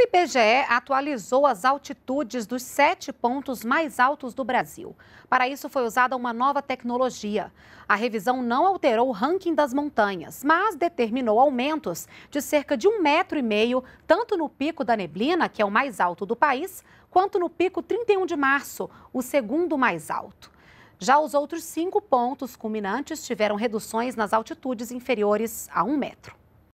O IBGE atualizou as altitudes dos sete pontos mais altos do Brasil. Para isso, foi usada uma nova tecnologia. A revisão não alterou o ranking das montanhas, mas determinou aumentos de cerca de um metro e meio, tanto no pico da neblina, que é o mais alto do país, quanto no pico 31 de março, o segundo mais alto. Já os outros cinco pontos culminantes tiveram reduções nas altitudes inferiores a um metro.